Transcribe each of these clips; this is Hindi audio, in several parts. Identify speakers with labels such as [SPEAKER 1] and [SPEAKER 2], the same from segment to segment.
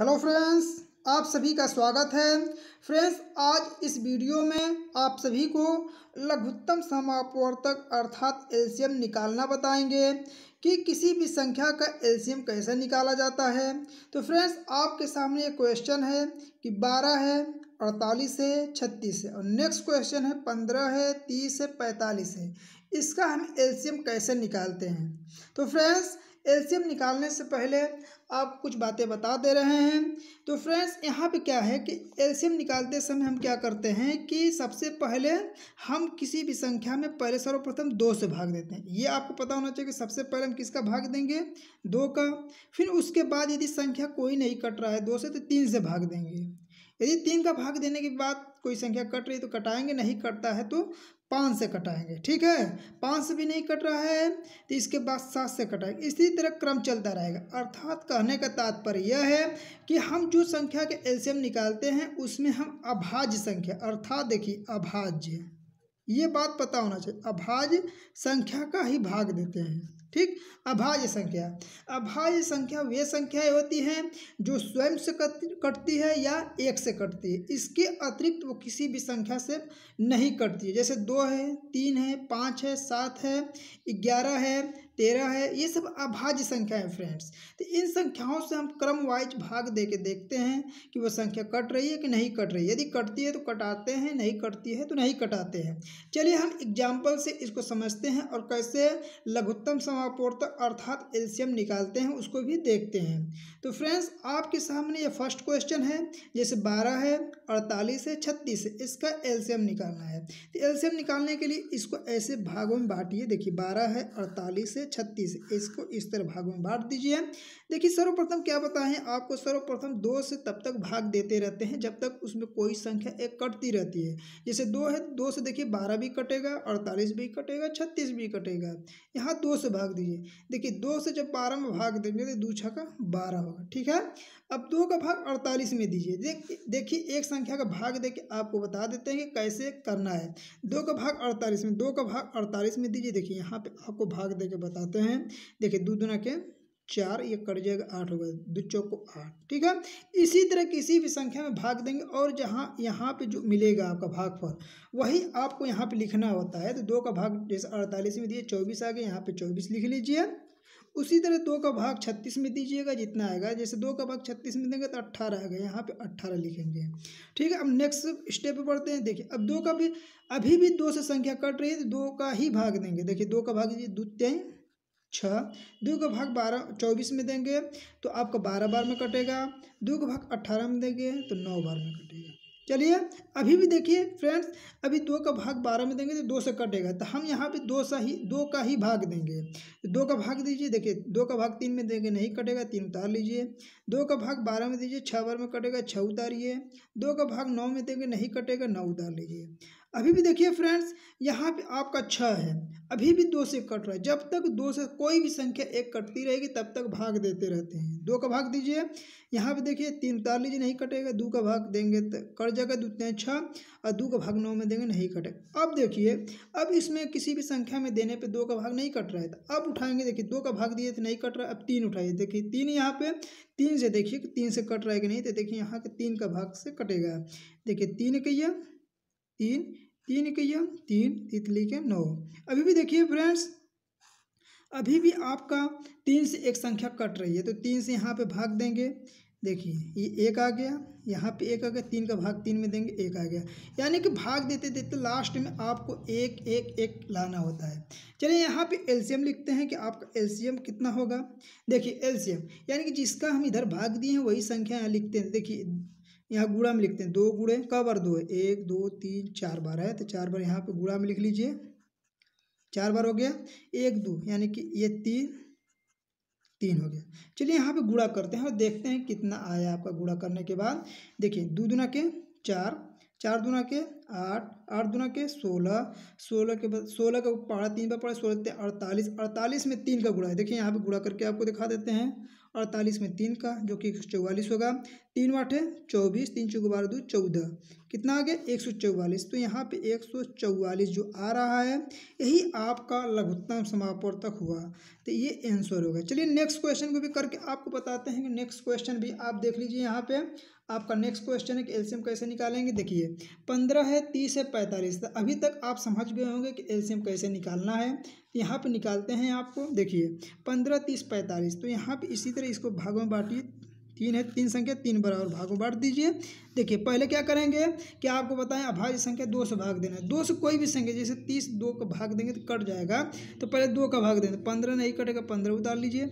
[SPEAKER 1] हेलो फ्रेंड्स आप सभी का स्वागत है फ्रेंड्स आज इस वीडियो में आप सभी को लघुत्तम समापवर्तक अर्थात एल्शियम निकालना बताएंगे कि किसी भी संख्या का एल्शियम कैसे निकाला जाता है तो फ्रेंड्स आपके सामने एक क्वेश्चन है कि बारह है अड़तालीस है छत्तीस है और नेक्स्ट क्वेश्चन है पंद्रह है तीस है पैंतालीस है इसका हम एल्शियम कैसे निकालते हैं तो फ्रेंड्स एल्शियम निकालने से पहले आप कुछ बातें बता दे रहे हैं तो फ्रेंड्स यहाँ पे क्या है कि एल्शियम निकालते समय हम क्या करते हैं कि सबसे पहले हम किसी भी संख्या में पहले सर्वप्रथम दो से भाग देते हैं ये आपको पता होना चाहिए कि सबसे पहले हम किसका भाग देंगे दो का फिर उसके बाद यदि संख्या कोई नहीं कट रहा है दो से तो तीन से भाग देंगे यदि तीन का भाग देने के बाद कोई संख्या कट रही तो कटाएंगे नहीं कटता है तो पाँच से कटाएंगे ठीक है पाँच से भी नहीं कट रहा है तो इसके बाद सात से कटाएंगे इसी तरह क्रम चलता रहेगा अर्थात कहने का तात्पर्य यह है कि हम जो संख्या के एल्सियम निकालते हैं उसमें हम अभाज्य संख्या अर्थात देखिए अभाज्य ये बात पता होना चाहिए अभाज्य संख्या का ही भाग देते हैं ठीक अभाज्य संख्या अभाज्य संख्या वे संख्याएं होती हैं जो स्वयं से कट कटती है या एक से कटती है इसके अतिरिक्त वो किसी भी संख्या से नहीं कटती है जैसे दो है तीन है पाँच है सात है ग्यारह है तेरह है ये सब अभाज्य संख्या है फ्रेंड्स तो इन संख्याओं से हम क्रम वाइज भाग दे के देखते हैं कि वो संख्या कट रही है कि नहीं कट रही है यदि कटती है तो कटाते हैं नहीं कटती है तो नहीं कटाते हैं चलिए हम एग्जाम्पल से इसको समझते हैं और कैसे लघुत्तम समापूर्त अर्थात एल्शियम निकालते हैं उसको भी देखते हैं तो फ्रेंड्स आपके सामने ये फर्स्ट क्वेश्चन है जैसे बारह है अड़तालीस है छत्तीस है इसका एल्शियम निकालना है तो एल्शियम निकालने के लिए इसको ऐसे भागों में बांटिए देखिए बारह है अड़तालीस है छत्तीस इसको इस तरह भागों में बांट दीजिए देखिए सर्वप्रथम क्या बताएं आपको सर्वप्रथम दो से तब तक भाग देते रहते हैं जब तक उसमें कोई संख्या एक कटती रहती है जैसे दो है दो से देखिए बारह भी कटेगा अड़तालीस भी कटेगा छत्तीस भी कटेगा यहाँ दो से भाग दीजिए देखिए दो से जब बारह में भाग देंगे तो दू का बारह होगा ठीक है अब दो का भाग अड़तालीस में दीजिए देखिए एक संख्या का भाग दे आपको बता देते हैं कि कैसे करना है दो का भाग अड़तालीस में दो का भाग अड़तालीस में दीजिए देखिए यहाँ पे आपको भाग दे बताते हैं देखिए दो दुना के चार ये कट जाएगा आठ होगा दो चौको आठ ठीक है इसी तरह किसी भी संख्या में भाग देंगे और जहाँ यहाँ पे जो मिलेगा आपका भाग पर वही आपको यहाँ पे लिखना होता है तो दो का भाग जैसे अड़तालीस में दिए चौबीस आ गए यहाँ पे चौबीस लिख लीजिए उसी तरह दो का भाग छत्तीस में दीजिएगा जितना आएगा जैसे दो का भाग छत्तीस में देंगे तो अट्ठारह आएगा यहाँ पे अट्ठारह लिखेंगे ठीक है अब नेक्स्ट स्टेप बढ़ते हैं देखिए अब दो का भी अभी भी दो से संख्या कट रही है तो दो का ही भाग देंगे देखिए दो का भाग दो तीन छः दो का भाग बारह चौबीस में देंगे तो आपका बारह बार में कटेगा दो का भाग अट्ठारह में देंगे तो नौ बार में कटेगा चलिए अभी भी देखिए फ्रेंड्स अभी दो का भाग बारह में देंगे तो दो से कटेगा तो हम यहाँ पे दो सा ही दो का ही भाग देंगे दो का भाग दीजिए देखिए दो का भाग तीन में देंगे नहीं कटेगा तीन उतार लीजिए दो का भाग बारह में दीजिए छः बार में कटेगा छः उतारिए दो का भाग नौ में देंगे नहीं कटेगा नौ उतार लीजिए अभी भी देखिए फ्रेंड्स यहाँ पे आपका छः है अभी भी दो से कट रहा है जब तक दो से कोई भी संख्या एक कटती रहेगी तब तक भाग देते रहते हैं दो का भाग दीजिए यहाँ पे देखिए तीन उतार लीजिए नहीं कटेगा दो का भाग देंगे तो कट जाएगा दूतने छः और दो का भाग नौ में देंगे नहीं कटेगा अब देखिए अब इसमें किसी भी संख्या में देने पर दो का भाग नहीं कट रहा है तो अब उठाएंगे देखिए दो का भाग दिए तो नहीं कट रहा अब तीन उठाइए देखिए तीन यहाँ पर तीन से देखिए तीन से कट रहा है कि नहीं तो देखिए यहाँ के तीन का भाग से कटेगा देखिए तीन कहिए तीन तीन के यम तीन तितली के नौ अभी भी देखिए फ्रेंड्स अभी भी आपका तीन से एक संख्या कट रही है तो तीन से यहाँ पे भाग देंगे देखिए ये एक आ गया यहाँ पे एक आ गया तीन का भाग तीन में देंगे एक आ गया यानी कि भाग देते देते लास्ट में आपको एक एक एक लाना होता है चलिए यहाँ पे एलसीएम लिखते हैं कि आपका एलसीएम कितना होगा देखिए एलसीएम यानी कि जिसका हम इधर भाग दिए हैं वही संख्या यहाँ लिखते हैं देखिए यहाँ गुड़ा में लिखते हैं दो गुड़े क बार दो है एक दो तीन चार बार है तो चार बार यहाँ पे गुड़ा में लिख लीजिए चार बार हो गया एक दो यानी कि ये तीन तीन हो गया चलिए यहाँ पे गुड़ा करते हैं और देखते हैं कितना आया आपका गुड़ा करने के बाद देखिए दो दुना के चार चार दुना के आठ आठ दुना के सोलह सोलह के बाद सोलह का पढ़ा तीन बार पढ़ा सोलह अड़तालीस अड़तालीस में तीन का गुड़ा है देखिए यहाँ पे गुड़ा करके आपको दिखा देते हैं अड़तालीस में तीन का जो कि एक सौ चौवालीस होगा तीन वाट है चौबीस तीन चौक बारह दो चौदह कितना आ गया एक सौ चौवालीस तो यहाँ पे एक सौ चौवालीस जो आ रहा है यही आपका लघुत्तम समापन तक हुआ तो ये आंसर होगा चलिए नेक्स्ट क्वेश्चन को भी करके आपको बताते हैं कि नेक्स्ट क्वेश्चन भी आप देख लीजिए यहाँ पे आपका नेक्स्ट क्वेश्चन है कि एल्शियम कैसे निकालेंगे देखिए पंद्रह है तीस है पैंतालीस तो अभी तक आप समझ गए होंगे कि एल्शियम कैसे निकालना है तो यहाँ पे निकालते हैं आपको देखिए पंद्रह तीस पैंतालीस तो यहाँ पे इसी तरह इसको भागों में बांटिए तीन है तीन संख्या तीन बराबर भागों बांट दीजिए देखिए पहले क्या करेंगे कि आपको बताएं अभाज्य संख्या दो से भाग देना है दो से कोई भी संख्या जैसे तीस दो का भाग देंगे तो कट जाएगा तो पहले दो का भाग देंगे पंद्रह नहीं कटेगा पंद्रह उतार लीजिए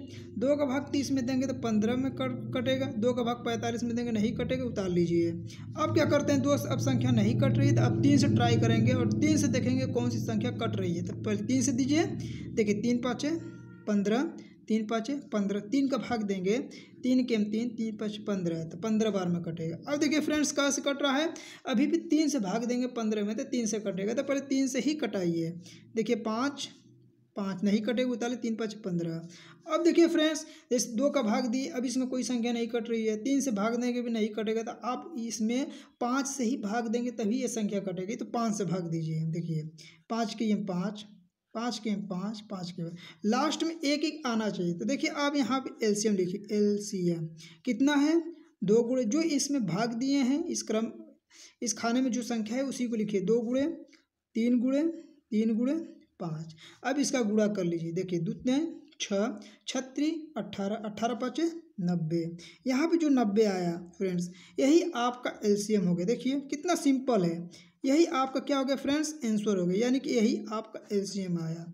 [SPEAKER 1] दो का भाग तीस में देंगे तो पंद्रह में कट कटेगा दो का भाग पैंतालीस में देंगे नहीं कटेगा उतार लीजिए अब क्या करते हैं दो अब संख्या नहीं कट रही है तो अब तीन से ट्राई करेंगे और तीन से देखेंगे कौन सी संख्या कट रही है तो पहले तीन से दीजिए देखिए तीन पाँच पंद्रह तीन पाँच पंद्रह तीन का भाग देंगे तीन के तीन तीन पाँच पंद्रह तो पंद्रह बार में कटेगा अब देखिए फ्रेंड्स कहाँ से कट रहा है अभी भी तीन से भाग देंगे पंद्रह में तो तीन से कटेगा तो पहले तीन से ही कटाइए देखिए पाँच पाँच नहीं कटेगा उतारे तीन पाँच पंद्रह अब देखिए फ्रेंड्स जैसे दो का भाग दिए अब इसमें कोई संख्या नहीं कट रही है तीन से भाग देंगे भी नहीं कटेगा तो आप इसमें पाँच से ही भाग देंगे तभी ये संख्या कटेगी तो पाँच से भाग दीजिए देखिए पाँच के ये पाँच पाँच के पाँच पाँच के लास्ट में एक एक आना चाहिए तो देखिए आप यहाँ पे एलसीएम लिखिए एलसीएम कितना है दो गुड़े जो इसमें भाग दिए हैं इस क्रम इस खाने में जो संख्या है उसी को लिखिए दो गुड़े तीन गुड़े तीन गुड़े पाँच अब इसका गुड़ा कर लीजिए देखिए दूतने छः छत्री अट्ठारह अट्ठारह पाँच नब्बे यहाँ पे जो नब्बे आया फ्रेंड्स यही आपका एलसीएम हो गया देखिए कितना सिंपल है यही आपका क्या हो गया फ्रेंड्स आंसर हो गया यानी कि यही आपका एलसीएम आया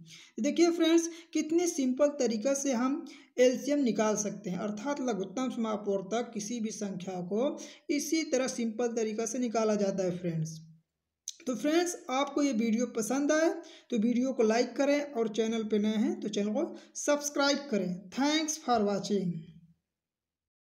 [SPEAKER 1] देखिए फ्रेंड्स कितने सिंपल तरीक़े से हम एलसीएम निकाल सकते हैं अर्थात लघुत्तम समापवर्तक किसी भी संख्या को इसी तरह सिंपल तरीका से निकाला जाता है फ्रेंड्स तो फ्रेंड्स आपको ये वीडियो पसंद आए तो वीडियो को लाइक करें और चैनल पर नए हैं तो चैनल को सब्सक्राइब करें थैंक्स फॉर वॉचिंग